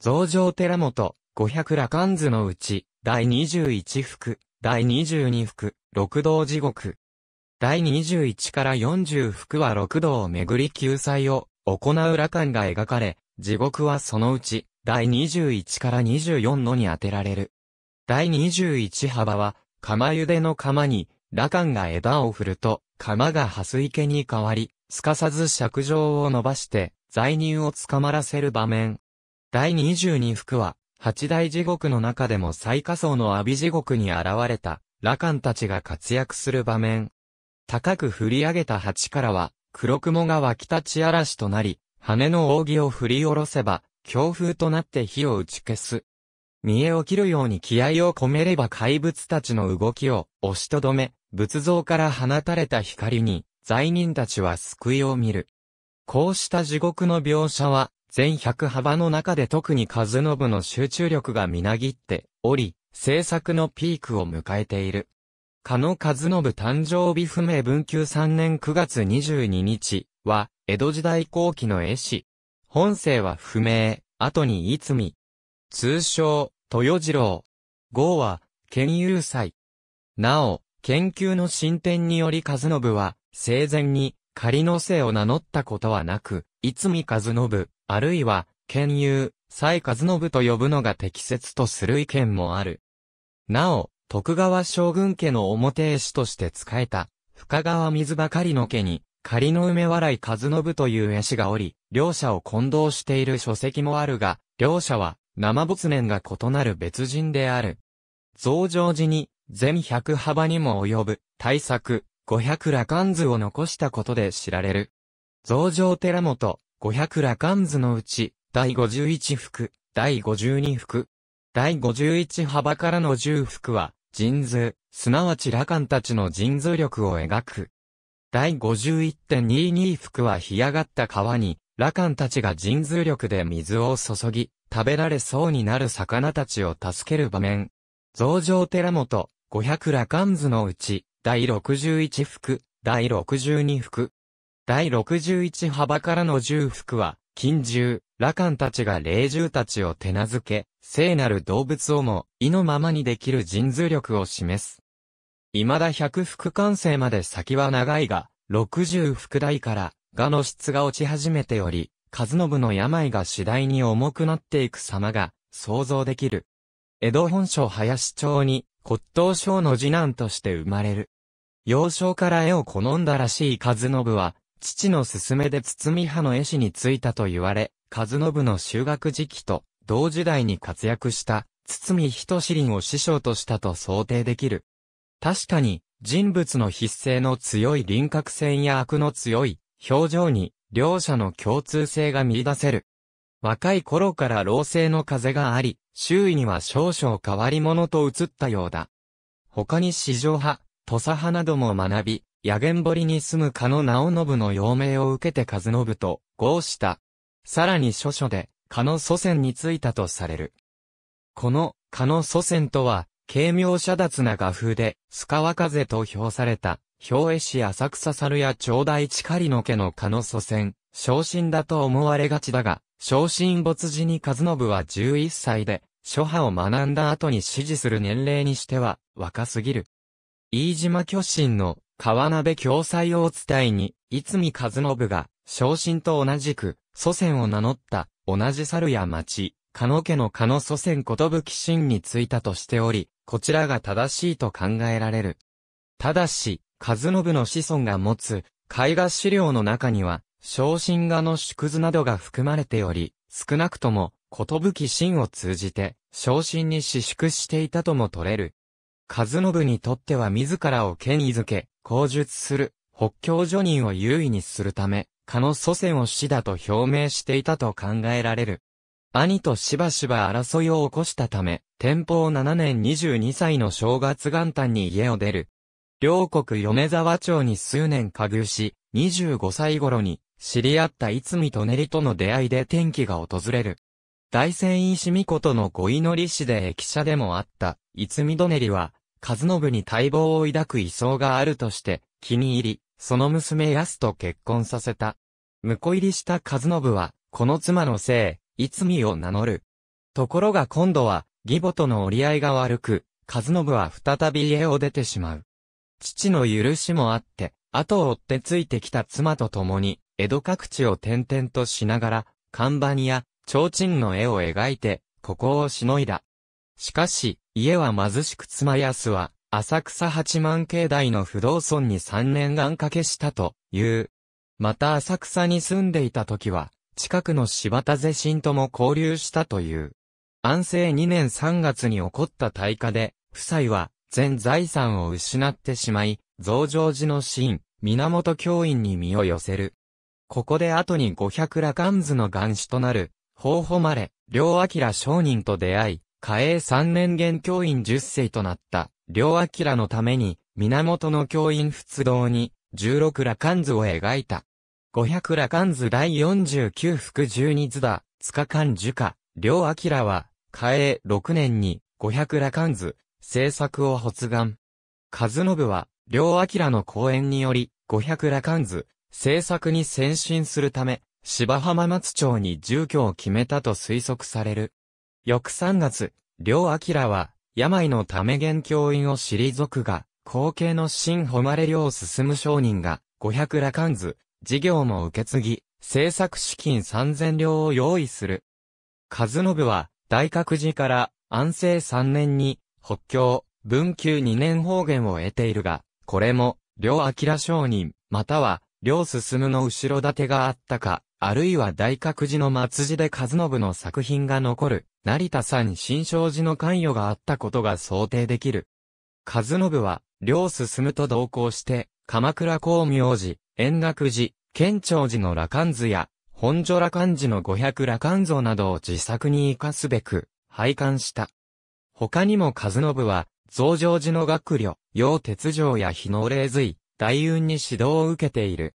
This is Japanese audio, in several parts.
増上寺本、500羅漢図のうち、第21福、第22福、六道地獄。第21から40福は六道を巡り救済を行う羅漢が描かれ、地獄はそのうち、第21から24のに当てられる。第21幅は、釜茹での釜に、羅漢が枝を振ると、釜が蓮池に変わり、すかさず尺状を伸ばして、罪人を捕まらせる場面。第22福は、八大地獄の中でも最下層の阿鼻地獄に現れた、羅漢たちが活躍する場面。高く振り上げた鉢からは、黒雲が湧き立ち嵐となり、羽の扇を振り下ろせば、強風となって火を打ち消す。見えを切るように気合を込めれば怪物たちの動きを押しとどめ、仏像から放たれた光に、罪人たちは救いを見る。こうした地獄の描写は、全100幅の中で特に和信の集中力がみなぎっており、制作のピークを迎えている。加野和信誕生日不明文久3年9月22日は、江戸時代後期の絵師。本性は不明、後に逸見。通称、豊次郎。号は、県有祭。なお、研究の進展により和信は、生前に、仮の姓を名乗ったことはなく、逸見和信、あるいは、兼有、蔡和信と呼ぶのが適切とする意見もある。なお、徳川将軍家の表絵師として仕えた、深川水ばかりの家に、仮の梅笑い和信という絵師がおり、両者を混同している書籍もあるが、両者は、生没年が異なる別人である。増上寺に、全百幅にも及ぶ、大作、五百羅漢図を残したことで知られる。増上寺本、500羅漢図のうち、第51服、第52服、第51幅からの10服は、人図、すなわち羅漢たちの人図力を描く。第51.22服は干上がった川に、羅漢たちが人図力で水を注ぎ、食べられそうになる魚たちを助ける場面。増上寺本、500羅漢図のうち、第61服、第62服、第61幅からの重複は、金獣、羅漢たちが霊獣たちを手なずけ、聖なる動物をも、意のままにできる人図力を示す。未だ百福完成まで先は長いが、六十福代から、我の質が落ち始めており、和信の病が次第に重くなっていく様が、想像できる。江戸本省林町に、骨董省の次男として生まれる。幼少から絵を好んだらしい和信は、父の勧めで堤派の絵師に就いたと言われ、和信の修学時期と同時代に活躍した堤人志林を師匠としたと想定できる。確かに、人物の筆性の強い輪郭線や悪の強い表情に両者の共通性が見出せる。若い頃から老性の風があり、周囲には少々変わり者と映ったようだ。他に史上派、土佐派なども学び、野源堀に住む加野直信の養命を受けて和信と合した。さらに諸書で、加野祖先についたとされる。この、加野祖先とは、軽妙遮脱な画風で、スカ風と評された、兵衛師浅草猿や長大地狩りの家の加野祖先、昇進だと思われがちだが、昇進没時に和信は11歳で、諸派を学んだ後に支持する年齢にしては、若すぎる。飯島巨神の川鍋共済を伝えに、いつみ和信が、昇進と同じく、祖先を名乗った、同じ猿や町、か野家のか野祖先ことぶき神についたとしており、こちらが正しいと考えられる。ただし、和信の子孫が持つ、絵画資料の中には、昇進画の縮図などが含まれており、少なくとも、ことぶき神を通じて、昇進に私縮していたとも取れる。和信にとっては自らを権威づけ、口述する北京女人を優位にするため、蚊の祖先を死だと表明していたと考えられる。兄としばしば争いを起こしたため、天保7年22歳の正月元旦に家を出る。両国米沢町に数年加入し、25歳頃に知り合った逸見とねりとの出会いで天気が訪れる。大仙石美子とのご祈り師で駅舎でもあった、逸見とねりは、和信に待望を抱く位相があるとして、気に入り、その娘安と結婚させた。婿入りした和信は、この妻のせい、逸見を名乗る。ところが今度は、義母との折り合いが悪く、和信は再び家を出てしまう。父の許しもあって、後を追ってついてきた妻と共に、江戸各地を転々としながら、看板や、提灯の絵を描いて、ここをしのいだ。しかし、家は貧しく妻安は、浅草八万境内の不動村に三年願掛けしたという。また浅草に住んでいた時は、近くの柴田是新とも交流したという。安政2年3月に起こった大火で、夫妻は全財産を失ってしまい、増上寺の神、源教員に身を寄せる。ここで後に五百羅漢図の願子となる、法誉れ、両明商人と出会い、嘉永三年元教員10世となった、両明のために、源の教員仏道に、16羅漢図を描いた。500羅漢図第49副12図だ、塚漢樹下、両明は、嘉永6年に、500羅漢図、制作を発願。和信は、両明の講演により、500羅漢図、制作に先進するため、芝浜松町に住居を決めたと推測される。翌3月、両明は、病のため元教員を退くが、後継の新誉れを進む商人が、五百羅漢図、事業も受け継ぎ、制作資金三千両を用意する。和信は、大覚寺から安政三年に、北京、文久二年方言を得ているが、これも、両明商人、または、両進の後ろ盾があったか、あるいは大覚寺の末寺で和信の作品が残る、成田山新勝寺の関与があったことが想定できる。和信は、両進と同行して、鎌倉光明寺、円楽寺、県庁寺の羅漢図や、本所羅漢寺の五百羅漢像などを自作に活かすべく、拝観した。他にも和信は、増上寺の学旅、陽鉄城や日の霊髄、大運に指導を受けている。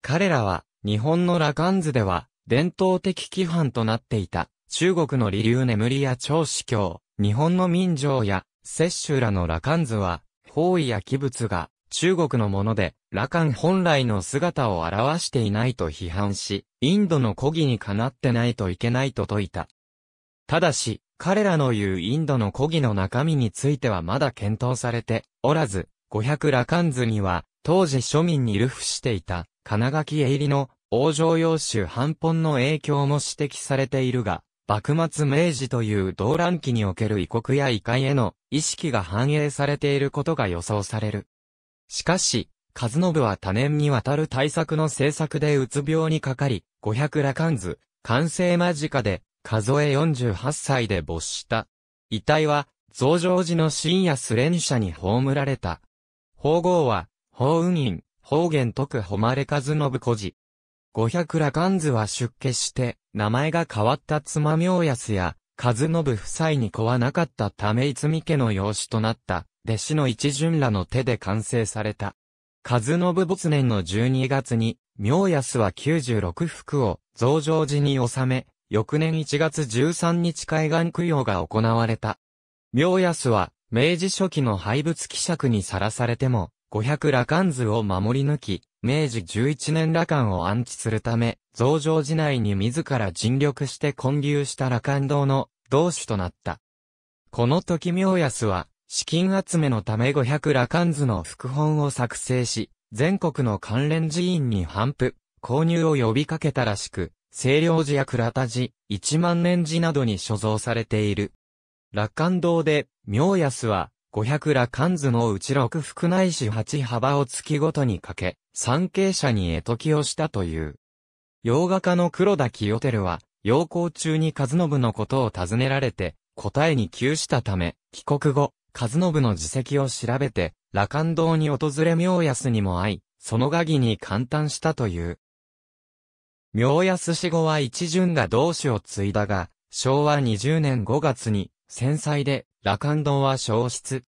彼らは、日本の羅漢図では、伝統的規範となっていた、中国の理流眠りや長子教、日本の民情や、摂取らの羅漢図は、方位や器物が、中国のもので、羅漢本来の姿を表していないと批判し、インドの古義にかなってないといけないと説いた。ただし、彼らの言うインドの古義の中身についてはまだ検討されておらず、500羅漢図には、当時庶民に流布していた、金垣絵入りの、王城洋州半本の影響も指摘されているが、幕末明治という動乱期における異国や異界への意識が反映されていることが予想される。しかし、和信は多年にわたる対策の政策でうつ病にかかり、五百羅漢図、完成間近で、数え48歳で没した。遺体は、増上寺の深夜スレン社に葬られた。法号は、法雲院、方言徳誉和信子寺。五百羅漢図は出家して、名前が変わった妻明安や、和信夫妻に子はなかったため泉家の養子となった、弟子の一巡らの手で完成された。和信没年の12月に、明安は96福を増上寺に収め、翌年1月13日海岸供養が行われた。明安は、明治初期の廃仏希釈にさらされても、五百羅漢図を守り抜き、明治十一年羅漢を安置するため、増上寺内に自ら尽力して建立した羅漢堂の同主となった。この時明安は、資金集めのため五百羅漢図の副本を作成し、全国の関連寺院に反布、購入を呼びかけたらしく、清涼寺や倉田寺、一万年寺などに所蔵されている。羅漢堂で、明安は、500羅漢図のうち6福内市8幅を月ごとにかけ、参詣者に絵解きをしたという。洋画家の黒田清照は、洋行中に和信のことを尋ねられて、答えに窮したため、帰国後、和信の自責を調べて、羅漢堂に訪れ明安にも会い、その画儀に感嘆したという。明安死後は一順が同志を継いだが、昭和20年5月に繊細で、羅漢堂は消失。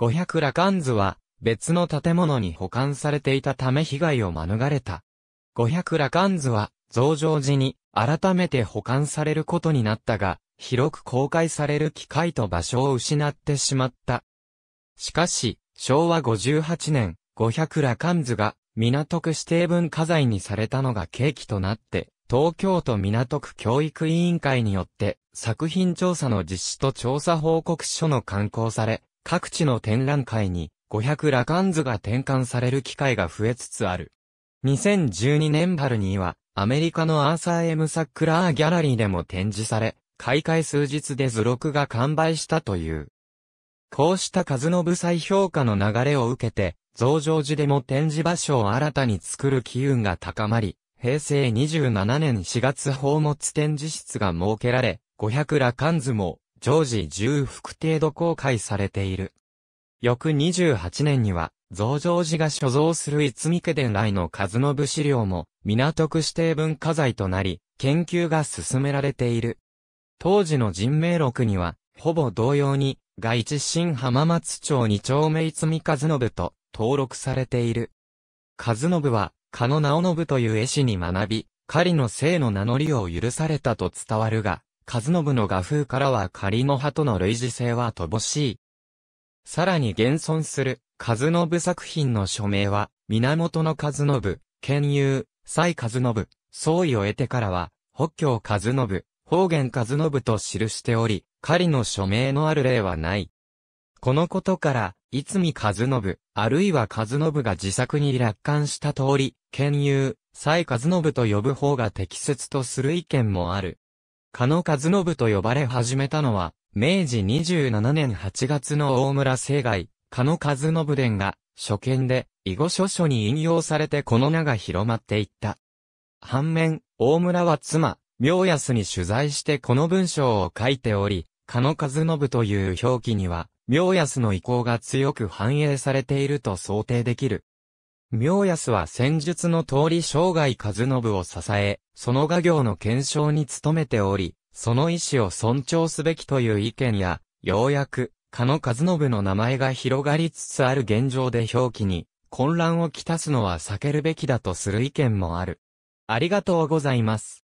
500羅漢図は、別の建物に保管されていたため被害を免れた。500羅漢図は、増上寺に、改めて保管されることになったが、広く公開される機会と場所を失ってしまった。しかし、昭和58年、500羅漢図が、港区指定文化財にされたのが契機となって、東京都港区教育委員会によって、作品調査の実施と調査報告書の刊行され、各地の展覧会に500羅漢図が転換される機会が増えつつある。2012年春には、アメリカのアーサー・エム・サックラー・ギャラリーでも展示され、開会数日で図録が完売したという。こうした数の部材。評価の流れを受けて、増上寺でも展示場所を新たに作る機運が高まり、平成27年4月宝物展示室が設けられ、500羅漢図も常時10幅程度公開されている。翌28年には、増上寺が所蔵する逸見家伝来の数の部資料も、港区指定文化財となり、研究が進められている。当時の人名録には、ほぼ同様に、外地新浜松町二丁目逸見和信と登録されている。和信は、加野直信という絵師に学び、狩りの姓の名乗りを許されたと伝わるが、和信の画風からは仮の派との類似性は乏しい。さらに現存する、和信作品の署名は、源の和信、兼友、蔡和信、総意を得てからは、北京和信、方言和信と記しており、仮の署名のある例はない。このことから、いつみ和信、あるいは和信が自作に楽観した通り、兼友、蔡和信と呼ぶ方が適切とする意見もある。加野和信と呼ばれ始めたのは、明治27年8月の大村生涯、加野和信伝が、初見で、囲碁書書に引用されてこの名が広まっていった。反面、大村は妻、明安に取材してこの文章を書いており、加野和信という表記には、明安の意向が強く反映されていると想定できる。明安は戦術の通り生涯和信を支え、その画業の検証に努めており、その意思を尊重すべきという意見や、ようやく、加野和信の名前が広がりつつある現状で表記に、混乱をきたすのは避けるべきだとする意見もある。ありがとうございます。